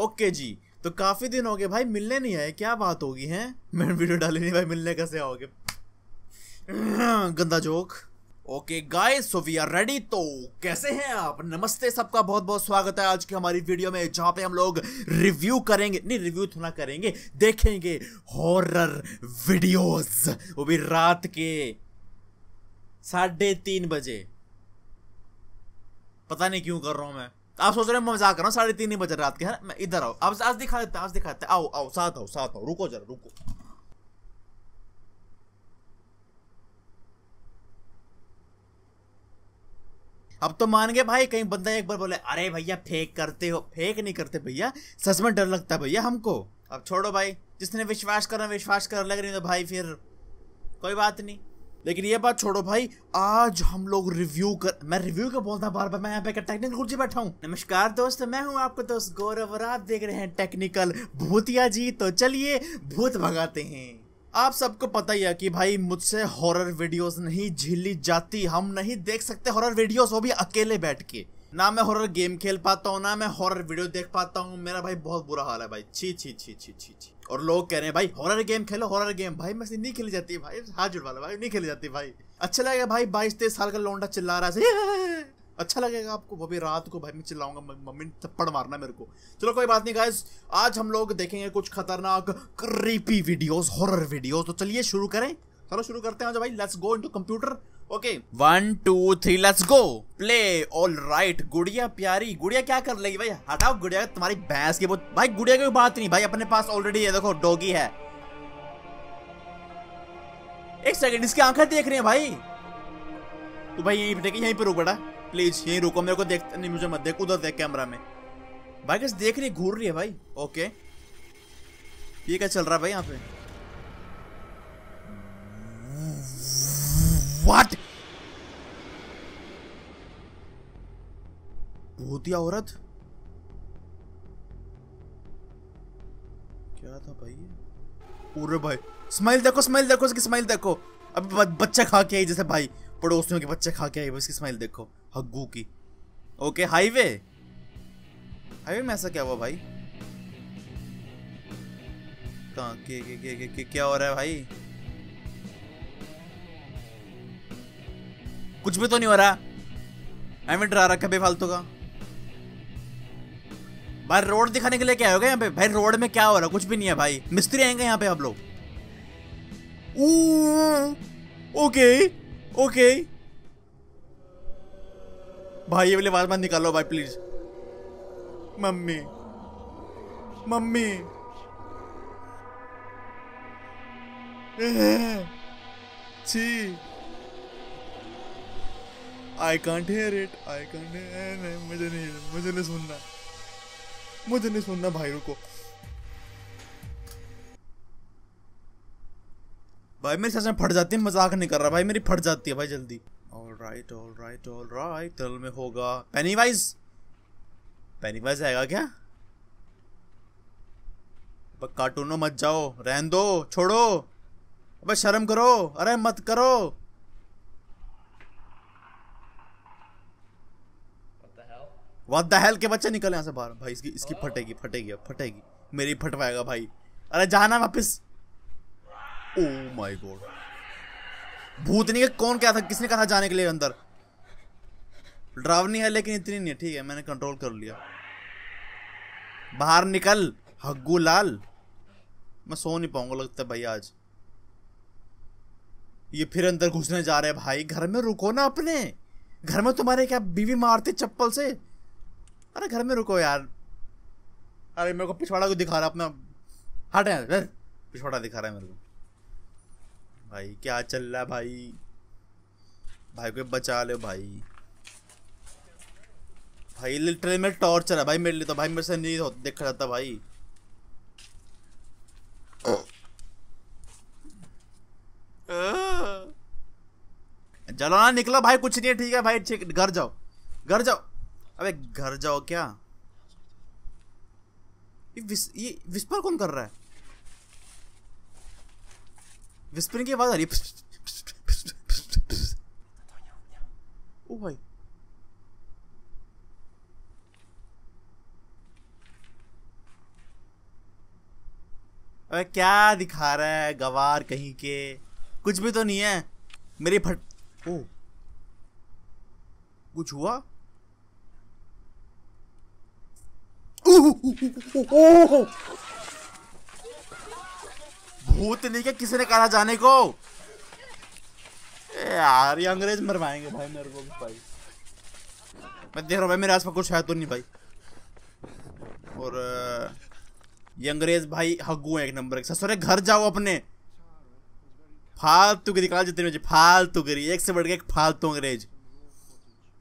Okay जी तो काफ़ी दिन हो गए भाई मिलने नहीं आए क्या बात होगी है मैंने वीडियो डाली नहीं भाई मिलने कैसे आओगे गंदा joke okay guys so we are ready तो कैसे हैं आप नमस्ते सबका बहुत बहुत स्वागत है आज की हमारी वीडियो में जहां पे हम लोग रिव्यू करेंगे नहीं रिव्यू थोड़ा तो करेंगे देखेंगे हॉरर वीडियोस वो भी रात के साढ़े तीन बजे पता नहीं क्यों कर रहा हूं मैं आप सोच रहे मैं मजाक कर रहा हूँ साढ़े तीन ही बजे रात के है मैं इधर आओ आप आज दिखा देते आज दिखा देते आओ आओ साथ आओ साथ आओ रुको जरा रुको अब तो मान गए भाई कहीं बंदा एक बार बोले अरे भैया फेक करते हो फेक नहीं करते भैया सच में डर लगता है भैया हमको अब छोड़ो भाई जिसने विश्वास करना विश्वास कर लग रही तो भाई फिर कोई बात नहीं लेकिन ये बात छोड़ो भाई आज हम लोग रिव्यू कर मैं रिव्यू का बोलता बार बार मैं यहाँ पे टेक्निकल कुर्सी बैठा हूँ नमस्कार दोस्त मैं हूँ आपको दोस्त गौरव और आप देख रहे हैं टेक्निकल भूतिया जी तो चलिए भूत भगाते हैं आप सबको पता ही है कि भाई मुझसे हॉरर वीडियोस नहीं झिल्ली जाती हम नहीं देख सकते हॉरर वीडियोस वो भी अकेले बैठ के ना मैं हॉरर गेम खेल पाता हूँ ना मैं हॉरर वीडियो देख पाता हूँ मेरा भाई बहुत बुरा हाल है भाई छी छी छी छी छी छी और लोग कह रहे हैं भाई हॉरर गेम खेलो हॉरर गेम भाई मैं नहीं खेली जाती भाई हाथ जुड़वा लो भाई नहीं खेली जाती भाई अच्छा लगेगा भाई बाईस तेईस साल का लौंडा चिल्ला रहा है अच्छा लगेगा आपको वो भी रात को भाई मैं चिल्लाऊंगा मम्मी ने थप्पड़ मारना मेरे को चलो कोई बात नहीं गाइस आज हम लोग देखेंगे कुछ खतरनाक क्रीपी वीडियोस हॉरर वीडियोस तो चलिए शुरू करें चलो शुरू करते हैं आज भाई let's go into computer okay one two three let's go play all right गुड़िया प्यारी गुड़िया क्या कर लेगी भाई हटाओ गुड़िया तुम्हारी भैंस की बहुत भाई गुड़िया की बात नहीं भाई अपने पास ऑलरेडी है देखो डॉगी है एक सेकंड इसकी आंखें देख रही हैं भाई तो भाई यहीं देखिए यहीं पर रुक बड़ा प्लीज यहीं रुको मेरे को देख नहीं मुझे मत देख उधर देख कैमरा में भाई कैसे देख रही है घूर रही है भाई ओके ये क्या चल रहा है भाई यहाँ पे व्हाट भूतिया औरत क्या था भाई पूरे भाई स्माइल देखो स्माइल देखो उसकी स्माइल देखो अब बच्चे खा के आई जैसे भाई पड़ोसियों के बच्चे खा के आई उसकी स्माइल देखो हग्गू की ओके हाईवे हाईवे में ऐसा क्या हुआ भाई के, के, के, के, के, क्या हो रहा है भाई कुछ भी तो नहीं हो रहा हमें डरा रखा बेफालतू का भाई रोड दिखाने के लिए क्या होगा यहाँ पे भाई रोड में क्या हो रहा कुछ भी नहीं है भाई मिस्त्री आएंगे यहाँ पे आप लोग ओके ओके भाई ये वाले आवाज मत निकालो भाई प्लीज मम्मी मम्मी छी I can't hear it I can't नहीं मुझे नहीं मुझे नहीं सुनना मुझे नहीं सुनना भाई रुको भाई मेरी सच में फट जाती है मजाक नहीं कर रहा भाई मेरी फट जाती है भाई जल्दी all right all right all right तल में होगा पेनी वाइज पेनी वाइज आएगा क्या अब कार्टूनों मत जाओ रहन दो छोड़ो अब शर्म करो अरे मत करो वाद हेल के बच्चे निकले यहाँ से बाहर भाई इसकी इसकी फटेगी फटेगी अब फटेगी मेरी फटवाएगा भाई अरे जाना वापस ओ माय गॉड भूतनी का कौन क्या था किसने कहा था जाने के लिए अंदर नहीं है लेकिन इतनी नहीं है ठीक है मैंने कंट्रोल कर लिया बाहर निकल हग्गू लाल मैं सो नहीं पाऊंगा लगता है भाई आज ये फिर अंदर घुसने जा रहे हैं भाई घर में रुको ना अपने घर में तुम्हारे क्या बीवी मारते चप्पल से अरे घर में रुको यार अरे मेरे को पिछवाड़ा को दिखा रहा अपना हट है पिछवाड़ा दिखा रहा है मेरे को भाई क्या चल रहा है भाई भाई को बचा ले भाई भाई लिटरली में टॉर्चर है भाई मेरे लिए तो भाई मेरे से नहीं देखा जाता भाई चलो ना निकलो भाई कुछ नहीं है ठीक है भाई ठीक घर जाओ घर जाओ अबे घर जाओ क्या ये विस, ये विस्पर कौन कर रहा है विस्परिंग की आवाज आ रही ओ भाई अरे क्या दिखा रहा है गवार कहीं के कुछ भी तो नहीं है मेरी फट ओ कुछ हुआ भूत नहीं क्या किसी ने कहा जाने को यार ये अंग्रेज मरवाएंगे भाई मेरे को भाई मैं देख रहा हूँ भाई मेरे आसपास कुछ है तो नहीं भाई और ये अंग्रेज भाई हगु है एक नंबर के ससुरे घर जाओ अपने फालतू गिरी कहा जितने मुझे फालतू गिरी एक से बढ़ गया एक फालतू अंग्रेज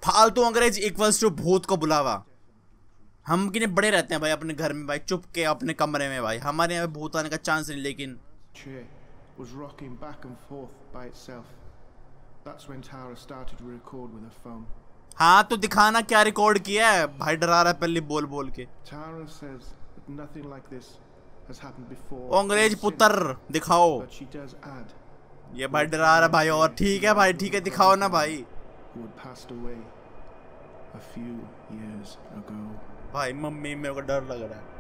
फालतू अंग्रेज इक्वल्स टू भूत को बुलावा हम कितने बड़े रहते हैं भाई अपने घर में भाई चुप के अपने कमरे में भाई हमारे यहाँ भूत आने का चांस नहीं लेकिन was rocking back and forth by itself. That's when Tara started to record with her phone. हाँ तो दिखाना क्या रिकॉर्ड किया है भाई डरा रहा है पहले बोल बोल के Tara says that nothing like this has happened before. अंग्रेज पुत्र दिखाओ But she does add, ये भाई डरा रहा भाई और ठीक है भाई ठीक है दिखाओ ना भाई who had passed away a few years ago. भाई मम्मी मेरे को डर लग रहा है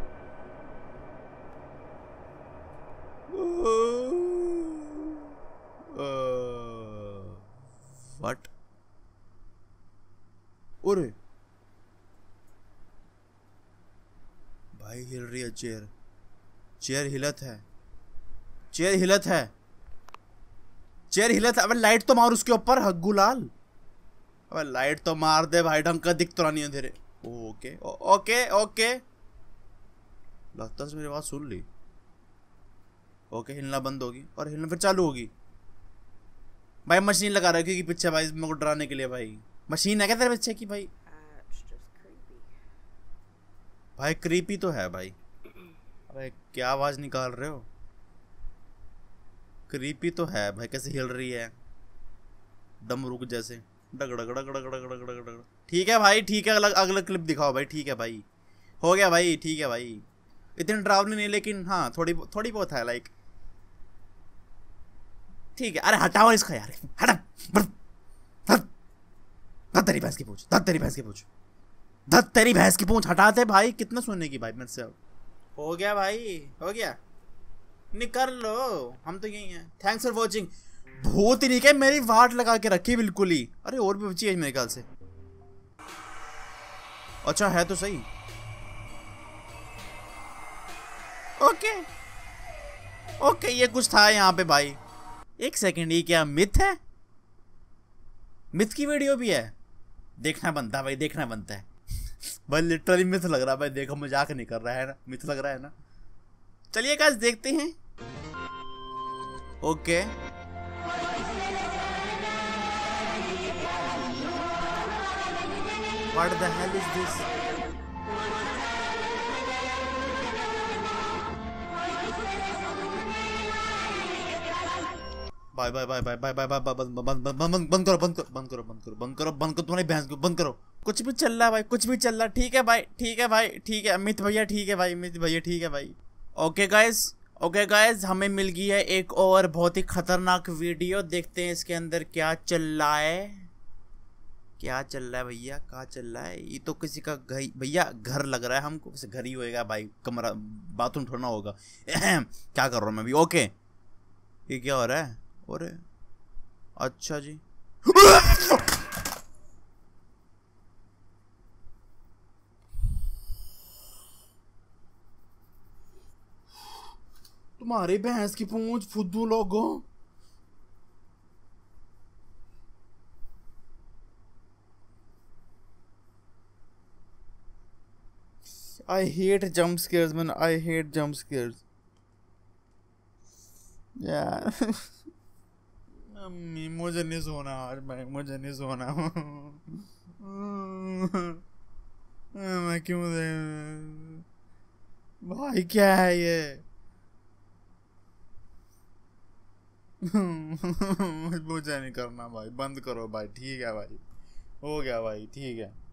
वट अरे भाई हिल रही है चेयर चेयर हिलत है चेयर हिलत है चेयर हिलत है अबे लाइट तो मार उसके ऊपर हग्गू लाल अबे लाइट तो मार दे भाई ढंग का दिख तो नहीं अंधेरे ओके ओके ओके लगता है मेरी आवाज़ सुन ली ओके हिलना बंद होगी और हिलना फिर चालू होगी भाई मशीन लगा रखी है पीछे भाई मेरे को डराने के लिए भाई मशीन है क्या तेरे पीछे की भाई uh, भाई क्रीपी तो है भाई अरे क्या आवाज़ निकाल रहे हो क्रीपी तो है भाई कैसे हिल रही है दम रुक जैसे ठीक है भाई ठीक है अलग अगला क्लिप दिखाओ भाई ठीक है भाई हो गया भाई ठीक है भाई इतने डरावने नहीं लेकिन हाँ थोड़ी थोड़ी बहुत है लाइक ठीक है अरे हटाओ इसका यार हटा तेरी भैंस की पूछ दत तेरी भैंस की पूछ दत तेरी भैंस की पूछ हटाते भाई कितना सुनने की भाई मेरे से अब हो गया भाई हो गया निकल लो हम तो यही हैं थैंक्स फॉर वॉचिंग भूत ही नहीं क्या मेरी वाट लगा के रखी बिल्कुल ही अरे और भी बची है मेरे ख्याल से अच्छा है तो सही ओके ओके ये कुछ था यहाँ पे भाई एक सेकंड ये क्या मिथ है मिथ की वीडियो भी है देखना बनता है भाई देखना बनता है भाई लिटरली मिथ लग रहा है भाई देखो मजाक नहीं कर रहा है ना मिथ लग रहा है ना चलिए गाइस देखते हैं okay okay. What the hell is this? Bye bye bye bye bye bye bye बंद बंद बंद बंद करो बंद करो बंद करो बंद करो बंद करो बंद करो तुम्हारी भैंस को बंद करो कुछ भी चल रहा है भाई कुछ भी चल रहा है ठीक है भाई ठीक है भाई ठीक है अमित भैया ठीक है भाई अमित भैया ठीक है भाई okay guys okay okay guys हमें मिल गई है एक और बहुत ही खतरनाक वीडियो देखते हैं इसके अंदर क्या चल रहा है क्या चल रहा है भैया कहाँ चल रहा है ये तो किसी का भैया घर लग रहा है हमको घर ही होएगा भाई कमरा बाथरूम छोड़ना होगा क्या कर रहा हूँ मैं भी ओके ये क्या हो रहा है और अच्छा जी तुम्हारी भैंस की पूंछ फुद्दू लोगों I hate jump scares, man. I hate jump scares. Yeah. मुझे नहीं सोना आज भाई मुझे नहीं सोना मैं क्यों दे भाई क्या है ये मुझे नहीं करना भाई बंद करो भाई ठीक है भाई हो गया भाई ठीक है